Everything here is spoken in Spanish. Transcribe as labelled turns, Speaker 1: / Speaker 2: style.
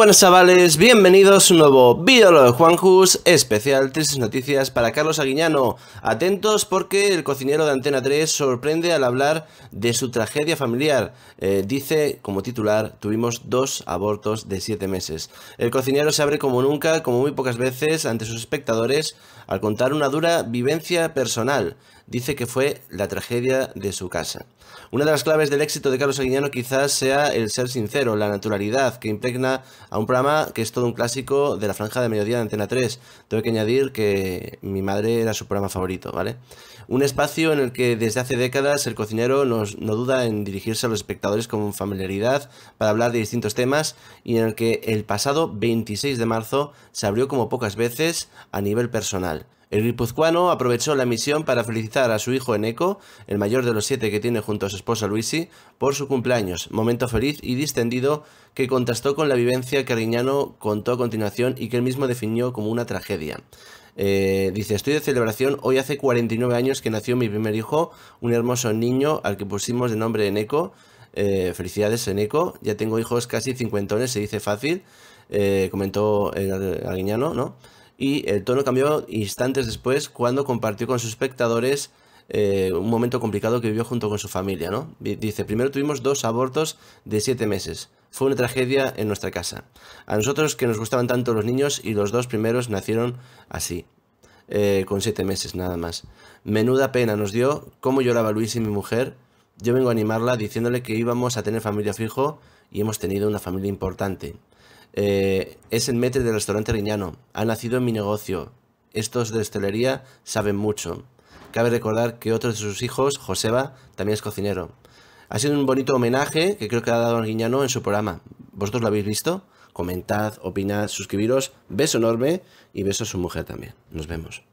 Speaker 1: Buenas chavales, bienvenidos a un nuevo vídeo de Juanjus, especial tres noticias para Carlos Aguiñano. Atentos porque el cocinero de Antena 3 sorprende al hablar de su tragedia familiar. Eh, dice como titular, tuvimos dos abortos de siete meses. El cocinero se abre como nunca, como muy pocas veces, ante sus espectadores al contar una dura vivencia personal dice que fue la tragedia de su casa. Una de las claves del éxito de Carlos Aguiñano quizás sea el ser sincero, la naturalidad que impregna a un programa que es todo un clásico de la franja de mediodía de Antena 3. Tengo que añadir que mi madre era su programa favorito, ¿vale? Un espacio en el que desde hace décadas el cocinero no duda en dirigirse a los espectadores con familiaridad para hablar de distintos temas y en el que el pasado 26 de marzo se abrió como pocas veces a nivel personal. El guipuzcoano aprovechó la misión para felicitar a su hijo Eneco, el mayor de los siete que tiene junto a su esposa Luisi, por su cumpleaños, momento feliz y distendido que contrastó con la vivencia que Ariñano contó a continuación y que él mismo definió como una tragedia. Eh, dice, estoy de celebración, hoy hace 49 años que nació mi primer hijo, un hermoso niño al que pusimos de nombre Eneco. Eh, felicidades Eneco, ya tengo hijos casi cincuentones, se dice fácil, eh, comentó Ariñano, ¿no? y el tono cambió instantes después cuando compartió con sus espectadores eh, un momento complicado que vivió junto con su familia, ¿no? Dice, primero tuvimos dos abortos de siete meses. Fue una tragedia en nuestra casa. A nosotros que nos gustaban tanto los niños y los dos primeros nacieron así, eh, con siete meses nada más. Menuda pena nos dio cómo lloraba Luis y mi mujer. Yo vengo a animarla diciéndole que íbamos a tener familia fijo y hemos tenido una familia importante. Eh, es el metre del restaurante Riñano. Ha nacido en mi negocio. Estos de estelería saben mucho. Cabe recordar que otro de sus hijos, Joseba, también es cocinero. Ha sido un bonito homenaje que creo que ha dado a Guiñano en su programa. ¿Vosotros lo habéis visto? Comentad, opinad, suscribiros. Beso enorme y beso a su mujer también. Nos vemos.